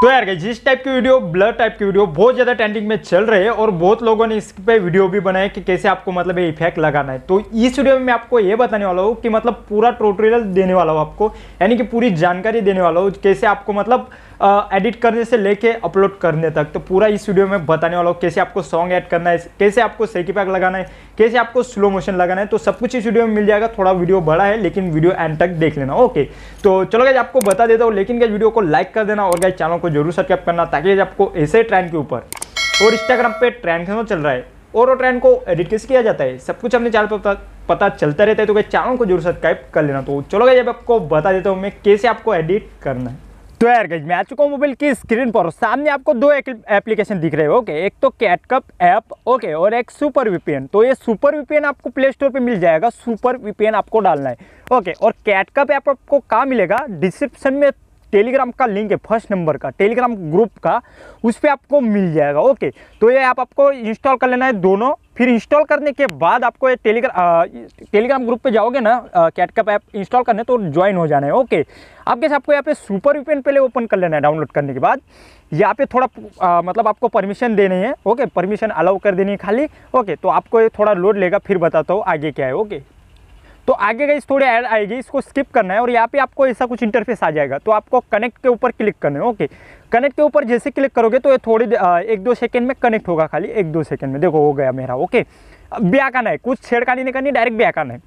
तो यार जिस टाइप की वीडियो ब्लड टाइप की वीडियो बहुत ज़्यादा ट्रेंडिंग में चल रहे हैं और बहुत लोगों ने इस पे वीडियो भी बनाए कि कैसे आपको मतलब ये इफेक्ट लगाना है तो इस वीडियो में मैं आपको ये बताने वाला हूँ कि मतलब पूरा ट्यूटोरियल देने वाला हूँ आपको यानी कि पूरी जानकारी देने वाला हूँ कैसे आपको मतलब एडिट करने से लेके अपलोड करने तक तो पूरा इस वीडियो में बताने वाला हूँ कैसे आपको सॉन्ग ऐड करना है कैसे आपको सेकी पैक लगाना है कैसे आपको स्लो मोशन लगाना है तो सब कुछ इस वीडियो में मिल जाएगा थोड़ा वीडियो बड़ा है लेकिन वीडियो एंड तक देख लेना ओके तो चलो गैज आपको बता देता हूँ लेकिन गैज वीडियो को लाइक कर देना और गैज चैनल को जरूर सब्सक्राइब करना ताकि आपको ऐसे ट्रेंड के ऊपर और इंस्टाग्राम पर ट्रेंड कैसे चल रहा है और ट्रेंड को एडिट कैसे किया जाता है सब कुछ अपने चैनल पर पता, चलता रहता है तो गैस चैनल को जरूर सब्सक्राइब कर लेना तो चलो गैज अब आपको बता देता हूँ मैं कैसे आपको एडिट करना है तो यार गज मैं आ चुका हूँ मोबाइल की स्क्रीन पर सामने आपको दो एप्लीकेशन दिख रहे हैं ओके एक तो कैटकप ऐप ओके और एक सुपर वीपीएन तो ये सुपर वीपीएन आपको प्ले स्टोर पर मिल जाएगा सुपर वीपीएन आपको डालना है ओके और कैटकप ऐप आपको कहाँ मिलेगा डिस्क्रिप्शन में टेलीग्राम का लिंक है फर्स्ट नंबर का टेलीग्राम ग्रुप का उस पर आपको मिल जाएगा ओके तो ये ऐप आप आपको इंस्टॉल कर लेना है दोनों फिर इंस्टॉल करने के बाद आपको टेलीग्राम टेलीग्राम ग्रुप पे जाओगे ना कैटकप ऐप इंस्टॉल करने तो ज्वाइन हो जाना है ओके अब कैसे आपको यहाँ पे सुपर वीपेन पहले ओपन कर लेना है डाउनलोड करने के बाद यहाँ पे थोड़ा आ, मतलब आपको परमिशन देनी है ओके परमिशन अलाउ कर देनी है खाली ओके तो आपको ये थोड़ा लोड लेगा फिर बताता हूँ आगे क्या है ओके तो आगे का इस थोड़ी ऐड आएगी इसको स्किप करना है और यहाँ पे आपको ऐसा कुछ इंटरफेस आ जाएगा तो आपको कनेक्ट के ऊपर क्लिक करना है ओके कनेक्ट के ऊपर जैसे क्लिक करोगे तो ये थोड़ी एक दो सेकेंड में कनेक्ट होगा खाली एक दो सेकेंड में देखो हो गया मेरा ओके ब्याह का है कुछ छेड़खानी नहीं करनी डायरेक्ट ब्याह का है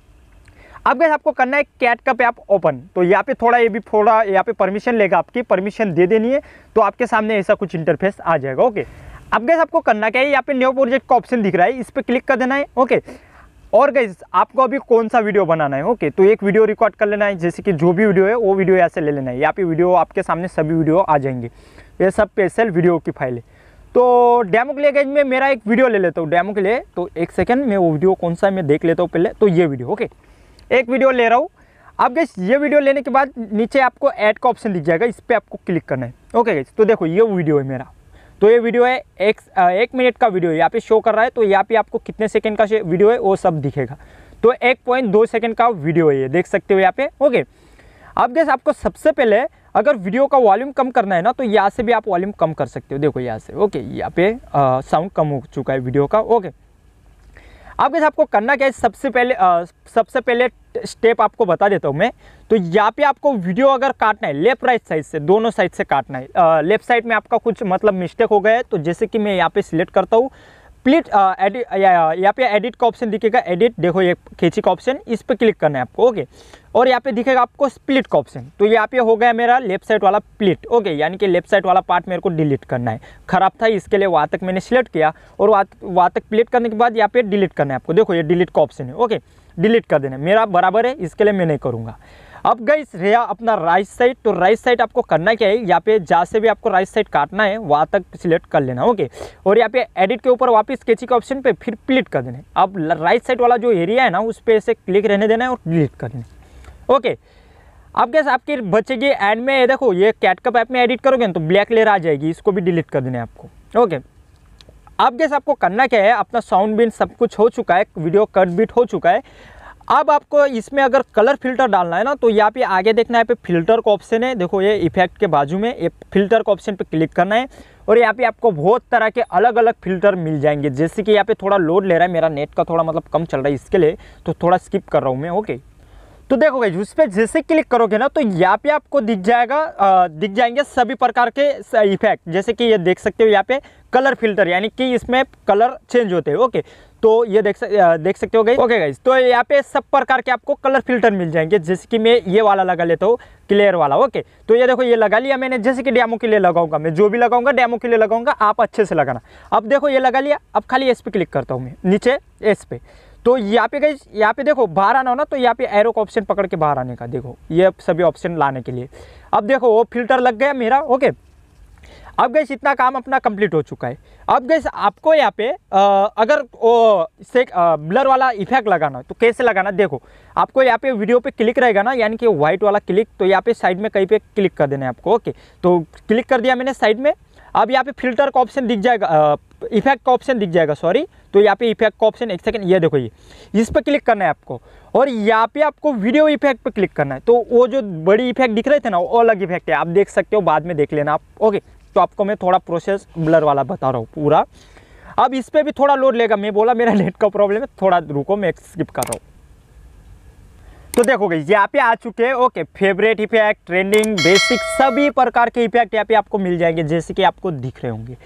अब गैस आपको करना है कैट का पे आप ओपन तो यहाँ पे थोड़ा ये भी थोड़ा यहाँ पे परमिशन लेगा आपकी परमिशन दे देनी है तो आपके सामने ऐसा कुछ इंटरफेस आ जाएगा ओके अब गैस आपको करना क्या है यहाँ पे न्यू प्रोजेक्ट का ऑप्शन दिख रहा है इस पर क्लिक कर देना है ओके और गई आपको अभी कौन सा वीडियो बनाना है ओके तो एक वीडियो रिकॉर्ड कर लेना है जैसे कि जो भी वीडियो है वो वीडियो ऐसे ले लेना है यहाँ पे वीडियो आपके सामने सभी वीडियो आ जाएंगे ये सब स्पेशल वीडियो की फाइल है तो डैमो के लिए गई मैं मेरा एक वीडियो ले लेता हूँ डैमो के लिए तो एक सेकेंड मैं वो वीडियो कौन सा है मैं देख लेता हूँ पहले तो ये वीडियो ओके एक वीडियो ले रहा हूँ अब गई ये वीडियो लेने के बाद नीचे आपको ऐड का ऑप्शन दिख जाएगा इस पर आपको क्लिक करना है ओके गई तो देखो ये वीडियो है मेरा तो ये वीडियो है एक एक मिनट का वीडियो यहाँ पे शो कर रहा है तो यहाँ पे आपको कितने सेकंड का वीडियो है वो सब दिखेगा तो एक पॉइंट दो सेकेंड का वीडियो है ये देख सकते हो यहाँ पे ओके अब जैसे आपको सबसे पहले अगर वीडियो का वॉल्यूम कम करना है ना तो यहाँ से भी आप वॉल्यूम कम कर सकते हो देखो यहाँ से ओके यहाँ पे साउंड कम हो चुका है वीडियो का ओके अब साथ आपको करना क्या है सबसे पहले आ, सबसे पहले स्टेप आपको बता देता हूँ मैं तो यहाँ पे आपको वीडियो अगर काटना है लेफ्ट राइट साइड से दोनों साइड से काटना है लेफ्ट साइड में आपका कुछ मतलब मिस्टेक हो गया है तो जैसे कि मैं यहाँ पे सिलेक्ट करता हूँ प्लीट एडिट यहाँ पे एडिट का ऑप्शन दिखेगा एडिट देखो ये खींची का ऑप्शन इस पर क्लिक करना है आपको ओके और यहाँ पे दिखेगा आपको स्प्लिट का ऑप्शन तो यहाँ पे हो गया मेरा लेफ्ट साइड वाला प्लिट ओके यानी कि लेफ्ट साइड वाला पार्ट मेरे को डिलीट करना है ख़राब था इसके लिए वहाँ तक मैंने सिलेक्ट किया और वहाँ तक प्लेट करने के बाद यहाँ पे डिलीट करना है आपको देखो ये डिलीट का ऑप्शन है ओके डिलीट कर देना मेरा बराबर है इसके लिए मैं नहीं करूँगा अब गई रिया अपना राइट साइड तो राइट साइड आपको करना क्या है यहाँ पे जहाँ से भी आपको राइट साइड काटना है वहाँ तक सिलेक्ट कर लेना ओके और यहाँ पे एडिट के ऊपर वापस स्केची के ऑप्शन पे फिर प्लीट कर देना अब राइट साइड वाला जो एरिया है ना उस पर ऐसे क्लिक रहने देना है और डिलीट कर देना ओके अब गैस आपके बच्चे एंड में देखो ये कैट कप ऐप में एडिट करोगे ना तो ब्लैक लेयर आ जाएगी इसको भी डिलीट कर देना है आपको ओके अब गैस आपको करना क्या है अपना साउंड बिन सब कुछ हो चुका है वीडियो कट बीट हो चुका है अब आपको इसमें अगर कलर फिल्टर डालना है ना तो यहाँ पे आगे देखना है पे फिल्टर का ऑप्शन है देखो ये इफेक्ट के बाजू में ये फिल्टर का ऑप्शन पे क्लिक करना है और यहाँ पे आपको बहुत तरह के अलग अलग फिल्टर मिल जाएंगे जैसे कि यहाँ पे थोड़ा लोड ले रहा है मेरा नेट का थोड़ा मतलब कम चल रहा है इसके लिए तो थोड़ा स्किप कर रहा हूँ मैं ओके तो देखो उस पर जैसे क्लिक करोगे ना तो यहाँ पे आपको दिख जाएगा दिख जाएंगे सभी प्रकार के इफेक्ट जैसे कि ये देख सकते हो यहाँ पे कलर फिल्टर यानी कि इसमें कलर चेंज होते हैं ओके तो ये देख सक देख सकते हो गई ओके गाइज तो यहाँ पे सब प्रकार के आपको कलर फिल्टर मिल जाएंगे जैसे कि मैं ये वाला लगा लेता हूँ क्लियर वाला ओके तो ये देखो ये लगा लिया मैंने जैसे कि डैमो के लिए लगाऊंगा मैं जो भी लगाऊंगा डैमो के लिए लगाऊंगा आप अच्छे से लगाना अब देखो ये लगा लिया अब खाली एस पे क्लिक करता हूँ मैं नीचे एस पे तो यहाँ पे गई यहाँ पे देखो बाहर आना हो ना तो यहाँ पे एरो का ऑप्शन पकड़ के बाहर आने का देखो ये सभी ऑप्शन लाने के लिए अब देखो वो फिल्टर लग गया मेरा ओके अब गैस इतना काम अपना कंप्लीट हो चुका है अब गैस आपको यहाँ पे आ, अगर वो से ब्लर वाला इफेक्ट लगाना तो कैसे लगाना देखो आपको यहाँ पे वीडियो पे क्लिक रहेगा ना यानी कि व्हाइट वाला क्लिक तो यहाँ पे साइड में कहीं पे क्लिक कर देना है आपको ओके तो क्लिक कर दिया मैंने साइड में अब यहाँ पे फिल्टर का ऑप्शन दिख जाएगा इफेक्ट का ऑप्शन दिख जाएगा सॉरी तो यहाँ पे इफेक्ट का ऑप्शन एक सेकंड ये देखो ये इस पर क्लिक करना है आपको और यहाँ पे आपको वीडियो इफेक्ट पर क्लिक करना है तो वो जो बड़ी इफेक्ट दिख रहे थे ना वो अलग इफेक्ट है आप देख सकते हो बाद में देख लेना आप ओके तो आपको मैं थोड़ा प्रोसेस ब्लर वाला बता रहा हूँ पूरा अब इस पर भी थोड़ा लोड लेगा मैं बोला मेरा नेट का प्रॉब्लम है थोड़ा रुको मैं स्किप कर रहा हूँ तो देखो यहाँ पे आ चुके हैं okay favourite effect trending basic सभी प्रकार के इफेक्ट यहाँ पे आपको मिल जाएंगे जैसे कि आपको दिख रहे होंगे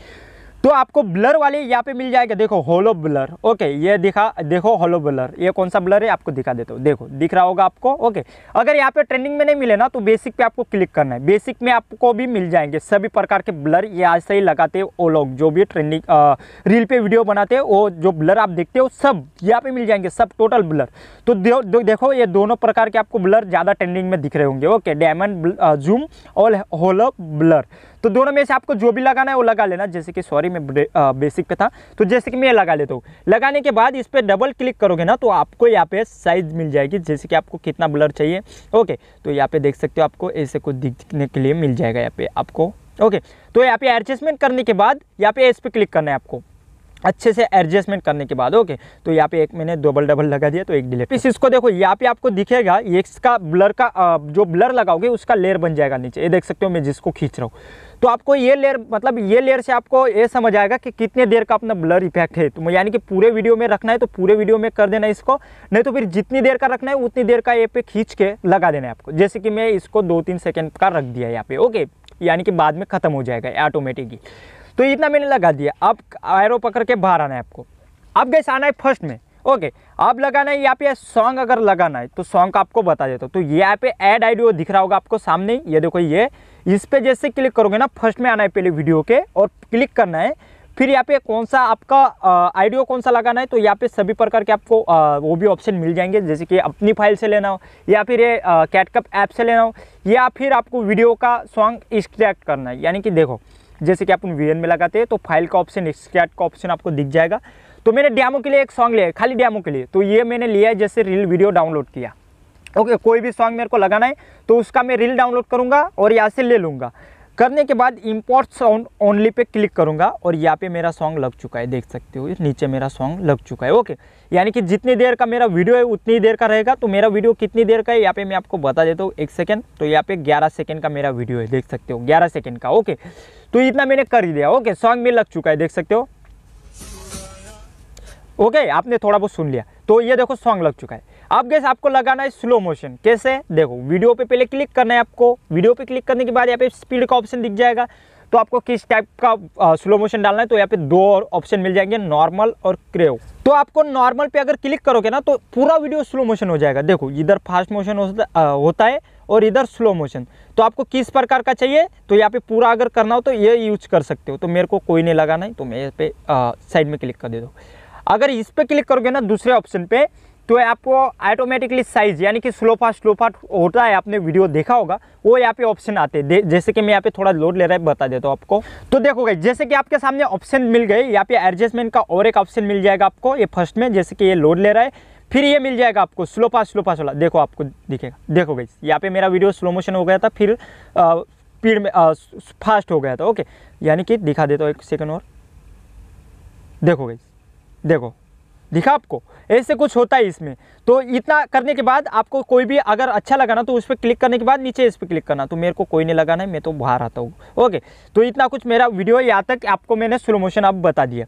तो आपको ब्लर वाले यहाँ पे मिल जाएगा देखो होलो ब्लर ओके ये दिखा देखो होलो ब्लर ये कौन सा ब्लर है आपको दिखा देता हूँ देखो दिख रहा होगा आपको ओके अगर यहाँ पे ट्रेंडिंग में नहीं मिले ना तो बेसिक पे आपको क्लिक करना है बेसिक में आपको भी मिल जाएंगे सभी प्रकार के ब्लर ये आज से ही लगाते हैं वो लोग जो भी ट्रेंडिंग रील पे वीडियो बनाते हैं वो जो ब्लर आप देखते हो सब यहाँ पे मिल जाएंगे सब टोटल ब्लर तो देखो ये दोनों प्रकार के आपको ब्लर ज़्यादा ट्रेंडिंग में दिख रहे होंगे ओके डायमंड जूम और होलो ब्लर तो दोनों में से आपको जो भी लगाना है वो लगा लेना जैसे कि सॉरी मैं बेसिक पे था तो जैसे कि मैं लगा लेता हूँ लगाने के बाद इस पर डबल क्लिक करोगे ना तो आपको यहाँ पे साइज मिल जाएगी जैसे कि आपको कितना ब्लर चाहिए ओके तो यहाँ पे देख सकते हो आपको ऐसे कुछ दिखने के लिए मिल जाएगा यहाँ पे आपको ओके तो यहाँ पे एडजस्टमेंट करने के बाद यहाँ पे इस पर क्लिक करना है आपको अच्छे से एडजस्टमेंट करने के बाद ओके तो यहाँ पे एक मैंने डबल डबल लगा दिया तो एक डिलेट फिर इसको देखो यहाँ पे आपको दिखेगा ये इसका ब्लर का जो ब्लर लगाओगे उसका लेयर बन जाएगा नीचे ये देख सकते हो मैं जिसको खींच रहा हूँ तो आपको ये लेयर मतलब ये लेयर से आपको ये समझ आएगा कि कितने देर का अपना ब्लर इफेक्ट है तो यानी कि पूरे वीडियो में रखना है तो पूरे वीडियो में कर देना इसको नहीं तो फिर जितनी देर का रखना है उतनी देर का ये पे खींच के लगा देना है आपको जैसे कि मैं इसको दो तीन सेकेंड का रख दिया यहाँ पे ओके यानी कि बाद में ख़त्म हो जाएगा ऑटोमेटिकली तो इतना मैंने लगा दिया अब एरो पकड़ के बाहर आना है आपको अब गैस आना है फर्स्ट में ओके अब लगाना है यहाँ पे सॉन्ग अगर लगाना है तो सॉन्ग का आपको बता देता हूँ तो यहाँ पे ऐड आईडी दिख रहा होगा आपको सामने ये देखो ये इस पर जैसे क्लिक करोगे ना फर्स्ट में आना है पहले वीडियो के और क्लिक करना है फिर यहाँ पे कौन सा आपका आइडियो कौन सा लगाना है तो यहाँ पे सभी प्रकार के आपको आ, वो भी ऑप्शन मिल जाएंगे जैसे कि अपनी फाइल से लेना हो या फिर ये कैटकप ऐप से लेना हो या फिर आपको वीडियो का सॉन्ग एक्सट्रैक्ट करना है यानी कि देखो जैसे कि उन वीएन में लगाते हैं तो फाइल का ऑप्शन एक्सकैट का ऑप्शन आपको दिख जाएगा तो मैंने डैमो के लिए एक सॉन्ग लिया है खाली डैमो के लिए तो ये मैंने लिया है जैसे रील वीडियो डाउनलोड किया ओके कोई भी सॉन्ग मेरे को लगाना है तो उसका मैं रील डाउनलोड करूँगा और यहाँ से ले लूँगा करने के बाद इम्पोर्ट साउंड ओनली पे क्लिक करूँगा और यहाँ पे मेरा सॉन्ग लग चुका है देख सकते हो नीचे मेरा सॉन्ग लग चुका है ओके यानी कि जितनी देर का मेरा वीडियो है उतनी देर का रहेगा तो मेरा वीडियो कितनी देर का है यहाँ पे मैं आपको बता देता हूँ एक सेकेंड तो यहाँ पे ग्यारह सेकेंड का मेरा वीडियो है देख सकते हो ग्यारह सेकेंड का ओके तो इतना मैंने कर ही दिया ओके सॉन्ग में लग चुका है देख सकते हो ओके आपने थोड़ा बहुत सुन लिया तो ये देखो सॉन्ग लग चुका है अब गैस आपको लगाना है स्लो मोशन कैसे देखो वीडियो पे पहले क्लिक करना है आपको वीडियो पे क्लिक करने के बाद यहाँ पे स्पीड का ऑप्शन दिख जाएगा तो आपको किस टाइप का स्लो मोशन डालना है तो यहाँ पे दो और ऑप्शन मिल जाएंगे नॉर्मल और क्रेव तो आपको नॉर्मल पे अगर क्लिक करोगे ना तो पूरा वीडियो स्लो मोशन हो जाएगा देखो इधर फास्ट मोशन होता है और इधर स्लो मोशन तो आपको किस प्रकार का चाहिए तो यहाँ पे पूरा अगर करना हो तो ये यूज कर सकते हो तो मेरे को कोई नहीं लगाना है तो मैं यहाँ पे साइड में क्लिक कर दे दो अगर इस पर क्लिक करोगे ना दूसरे ऑप्शन पे तो आपको ऑटोमेटिकली साइज यानी कि स्लो स्लो फास्ट होता है आपने वीडियो देखा होगा वो यहाँ पे ऑप्शन आते हैं जैसे कि मैं यहाँ पे थोड़ा लोड ले रहा है बता देता हूँ आपको तो देखो गई जैसे कि आपके सामने ऑप्शन मिल गए यहाँ पे एडजस्टमेंट का और एक ऑप्शन मिल जाएगा आपको ये फर्स्ट में जैसे कि ये लोड ले रहा है फिर ये मिल जाएगा आपको स्लो पास स्लो पास वाला देखो आपको दिखेगा देखो गई यहाँ पे मेरा वीडियो स्लो मोशन हो गया था फिर स्पीड में फास्ट हो गया था ओके यानी कि दिखा देता हूँ एक सेकेंड और देखो गई देखो दिखा आपको ऐसे कुछ होता है इसमें तो इतना करने के बाद आपको कोई भी अगर अच्छा लगा ना तो उस पर क्लिक करने के बाद नीचे इस पर क्लिक करना तो मेरे को कोई नहीं लगाना है मैं तो बाहर आता हूँ ओके तो इतना कुछ मेरा वीडियो यहाँ तक आपको मैंने स्लो मोशन अब बता दिया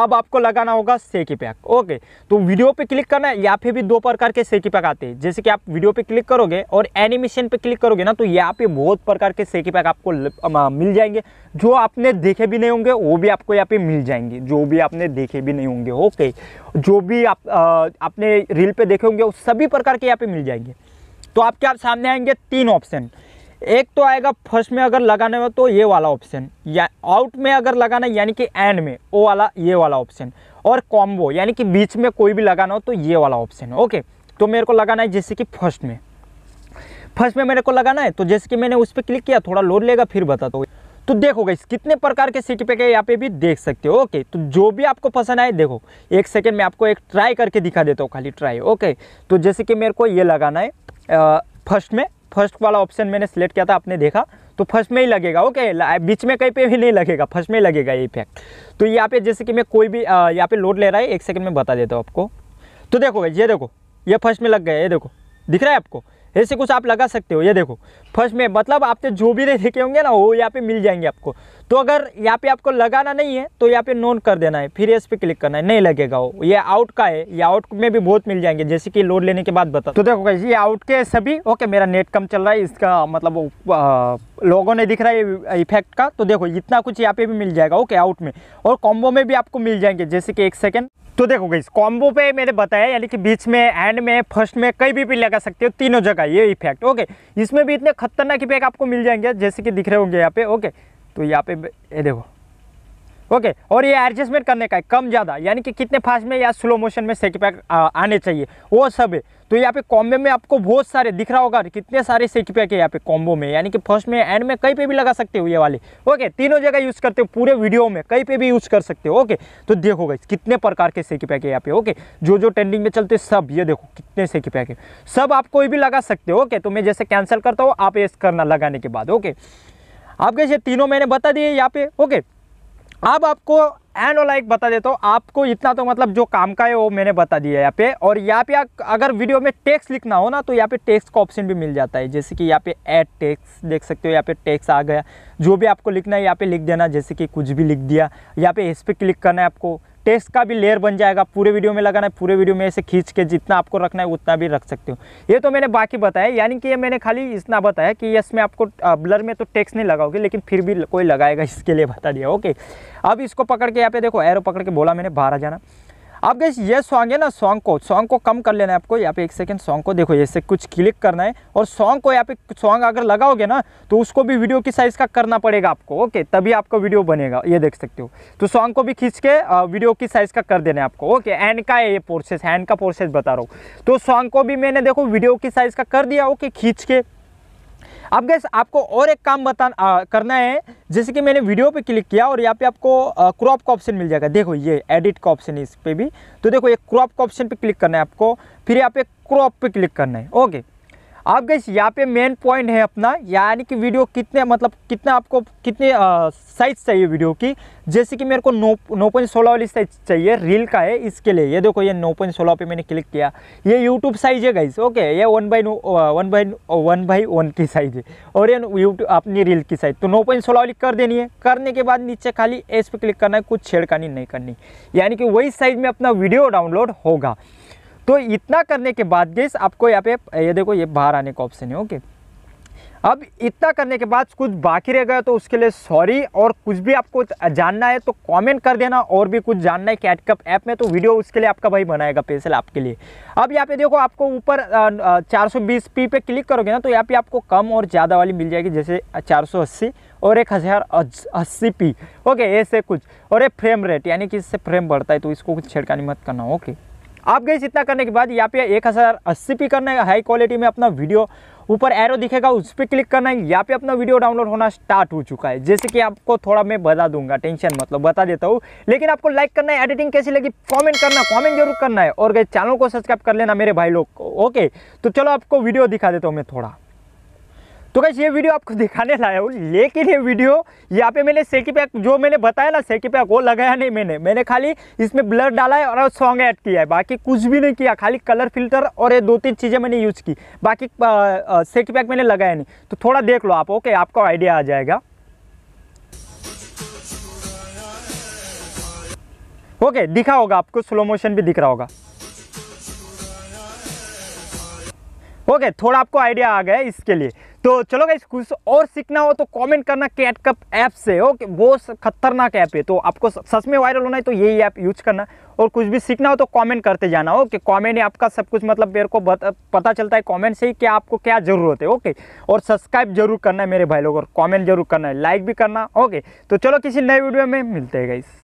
अब आपको लगाना होगा सेकी पैक ओके तो वीडियो पे क्लिक करना है या फिर भी दो प्रकार के सेकी पैक आते हैं जैसे कि आप वीडियो पे क्लिक करोगे और एनिमेशन पे क्लिक करोगे ना तो यहाँ पे बहुत प्रकार के सेकी पैक आपको मिल जाएंगे जो आपने देखे भी नहीं होंगे वो भी आपको यहाँ पे मिल जाएंगे जो भी आपने देखे भी नहीं होंगे ओके जो भी आप आपने रील पर देखे होंगे सभी प्रकार के यहाँ पे मिल जाएंगे तो आपके आप सामने आएंगे तीन ऑप्शन एक तो आएगा फर्स्ट में अगर लगाने में तो ये वाला ऑप्शन या आउट में अगर लगाना यानी कि एंड में वो वाला ये वाला ऑप्शन और कॉम्बो यानी कि बीच में कोई भी लगाना हो तो ये वाला ऑप्शन ओके तो मेरे को लगाना है जैसे कि फर्स्ट में फर्स्ट में मेरे को लगाना है तो जैसे कि मैंने उस पर क्लिक किया थोड़ा लोड लेगा फिर बता दो तो देखो गई कितने प्रकार के सर्टिफिकेट यहाँ पे भी देख सकते हो ओके तो जो भी आपको पसंद आए देखो एक सेकेंड में आपको एक ट्राई करके दिखा देता हूँ खाली ट्राई ओके तो जैसे कि मेरे को ये लगाना है फर्स्ट में फर्स्ट वाला ऑप्शन मैंने सेलेक्ट किया था आपने देखा तो फर्स्ट में ही लगेगा ओके बीच में कहीं पे भी नहीं लगेगा फर्स्ट में ही लगेगा ये इफेक्ट तो यहाँ पे जैसे कि मैं कोई भी यहाँ पे लोड ले रहा है एक सेकंड में बता देता हूँ आपको तो देखो भाई ये देखो ये फर्स्ट में लग गया ये देखो दिख रहा है आपको ऐसे कुछ आप लगा सकते हो ये देखो फर्स्ट में मतलब आपने जो भी रेट देखे होंगे ना वो यहाँ पे मिल जाएंगे आपको तो अगर यहाँ पे आपको लगाना नहीं है तो यहाँ पे नोन कर देना है फिर इस पर क्लिक करना है नहीं लगेगा वो ये आउट का है ये आउट में भी बहुत मिल जाएंगे जैसे कि लोड लेने के बाद बता तो देखो ये आउट के सभी ओके मेरा नेट कम चल रहा है इसका मतलब लोगों ने दिख रहा है इफेक्ट का तो देखो इतना कुछ यहाँ पे भी मिल जाएगा ओके आउट में और कॉम्बो में भी आपको मिल जाएंगे जैसे कि एक सेकेंड तो देखो गई कॉम्बो पे मैंने बताया यानी कि बीच में एंड में फर्स्ट में कहीं भी भी लगा सकते हो तीनों जगह ये इफेक्ट ओके इसमें भी इतने खतरनाक इफेक्ट आपको मिल जाएंगे जैसे कि दिख रहे होंगे यहाँ पे ओके तो यहाँ पे ये देखो ओके और ये एडजस्टमेंट करने का है कम ज़्यादा यानी कि कितने फास्ट में या स्लो मोशन में सेक पैक आने चाहिए वो सब है तो यहाँ पे कॉम्बे में आपको बहुत सारे दिख रहा होगा कितने सारे सेट पैक है यहाँ पे कॉम्बो में यानी कि फर्स्ट में एंड में कहीं पे भी लगा सकते हो ये वाले ओके तीनों जगह यूज़ करते हो पूरे वीडियो में कहीं पे भी यूज़ कर सकते हो ओके तो देखो गई कितने प्रकार के सेक पैक है यहाँ पे ओके जो जो ट्रेंडिंग में चलते सब ये देखो कितने सेट पैक है सब आप कोई भी लगा सकते हो ओके तो मैं जैसे कैंसिल करता हूँ आप ये करना लगाने के बाद ओके आप कैसे तीनों मैंने बता दिए यहाँ पे ओके अब आपको एंड वो लाइक बता देता हूँ आपको इतना तो मतलब जो काम का है वो मैंने बता दिया यहाँ पे और यहाँ पे अगर वीडियो में टैक्स लिखना हो ना तो यहाँ पे टैक्स का ऑप्शन भी मिल जाता है जैसे कि यहाँ पे ऐड टैक्स देख सकते हो यहाँ पे टैक्स आ गया जो भी आपको लिखना है यहाँ पे लिख देना जैसे कि कुछ भी लिख दिया यहाँ पे इस पर क्लिक करना है आपको टेस्ट का भी लेयर बन जाएगा पूरे वीडियो में लगाना है पूरे वीडियो में ऐसे खींच के जितना आपको रखना है उतना भी रख सकते हो ये तो मैंने बाकी बताया यानी कि ये मैंने खाली इतना बताया कि इसमें आपको ब्लर में तो टेक्स नहीं लगाओगे लेकिन फिर भी कोई लगाएगा इसके लिए बता दिया ओके अब इसको पकड़ के यहाँ पे देखो एरो पकड़ के बोला मैंने बाहर आ जाना आप गए ये सॉन्ग है ना सॉन्ग को सॉन्ग को कम कर लेना है आपको यहाँ पे एक सेकेंड सॉन्ग को देखो जैसे कुछ क्लिक करना है और सॉन्ग को यहाँ पे सॉन्ग अगर लगाओगे ना तो उसको भी वीडियो की साइज़ का करना पड़ेगा आपको ओके तभी आपका वीडियो बनेगा ये देख सकते हो तो सॉन्ग को भी खींच के वीडियो की साइज़ का कर देना है आपको ओके एन का है ये प्रोसेस एन का प्रोसेस बता रहा हूँ तो सॉन्ग को भी मैंने देखो वीडियो की साइज़ का कर दिया ओके खींच के अब गैस आपको और एक काम बता करना है जैसे कि मैंने वीडियो पे क्लिक किया और यहाँ पे आपको क्रॉप का ऑप्शन मिल जाएगा देखो ये एडिट का ऑप्शन है इस पर भी तो देखो ये क्रॉप का ऑप्शन पर क्लिक करना है आपको फिर यहाँ पे क्रॉप पर क्लिक करना है ओके आप गई यहाँ पे मेन पॉइंट है अपना यानी कि वीडियो कितने मतलब कितना आपको कितने साइज चाहिए वीडियो की जैसे कि मेरे को नौ नौ पॉइंट सोलह वाली साइज चाहिए रील का है इसके लिए ये देखो ये नौ पॉइंट सोलह पर मैंने क्लिक किया ये यूट्यूब साइज है गाइस ओके ये one by one by one by one की साइज है और ये यूट्यूब अपनी रील की साइज तो नौ पॉइंट सोलह वाली कर देनी है करने के बाद नीचे खाली एस पे क्लिक करना है कुछ छेड़खानी नहीं करनी यानी कि वही साइज में अपना वीडियो डाउनलोड होगा तो इतना करने के बाद गेस आपको यहाँ पे ये देखो ये बाहर आने का ऑप्शन है ओके अब इतना करने के बाद कुछ बाकी रह गया तो उसके लिए सॉरी और कुछ भी आपको जानना है तो कमेंट कर देना और भी कुछ जानना है कैटकअप ऐप में तो वीडियो उसके लिए आपका भाई बनाएगा पेसल आपके लिए अब यहाँ पे देखो आपको ऊपर 420 पी पे क्लिक करोगे ना तो यहाँ पे आपको कम और ज़्यादा वाली मिल जाएगी जैसे 480 और एक हज़ार अस्सी पी ओके ऐसे कुछ और ये फ्रेम रेट यानी कि इससे फ्रेम बढ़ता है तो इसको कुछ छेड़कानी मत करना ओके आप गए इतना करने के बाद यहाँ पे एक हज़ार अस्सी पी करना है हाई क्वालिटी में अपना वीडियो ऊपर एरो दिखेगा उस पर क्लिक करना है यहाँ पे अपना वीडियो डाउनलोड होना स्टार्ट हो चुका है जैसे कि आपको थोड़ा मैं बता दूंगा टेंशन मतलब बता देता हूँ लेकिन आपको लाइक करना है एडिटिंग कैसी लगी कमेंट करना कमेंट जरूर करना है और गए चैनल को सब्सक्राइब कर लेना मेरे भाई लोग को ओके तो चलो आपको वीडियो दिखा देता हूँ मैं थोड़ा तो कैसे ये वीडियो आपको दिखाने लाया हूँ लेकिन ये वीडियो यहाँ पे मैंने सेकी पैक जो मैंने बताया ना सेकी पैक वो लगाया नहीं मैंने मैंने खाली इसमें ब्लर डाला है और सॉन्ग ऐड किया है बाकी कुछ भी नहीं किया खाली कलर फिल्टर और ये दो तीन चीज़ें मैंने यूज़ की बाकी सेकी पैक मैंने लगाया नहीं तो थोड़ा देख लो आप ओके आपको आइडिया आ जाएगा ओके दिखा होगा आपको स्लो मोशन भी दिख रहा होगा ओके थोड़ा आपको आइडिया आ गया है इसके लिए तो चलो गाइस कुछ और सीखना हो तो कमेंट करना कैट कप ऐप से ओके वो खतरनाक ऐप है तो आपको सच में वायरल होना है तो यही ऐप यूज करना और कुछ भी सीखना हो तो कमेंट करते जाना ओके कमेंट आपका सब कुछ मतलब मेरे को पता चलता है कमेंट से ही कि आपको क्या ज़रूरत है ओके और सब्सक्राइब जरूर करना है मेरे भाई लोग और कॉमेंट जरूर करना है लाइक भी करना ओके तो चलो किसी नए वीडियो में मिलते हैं गाइस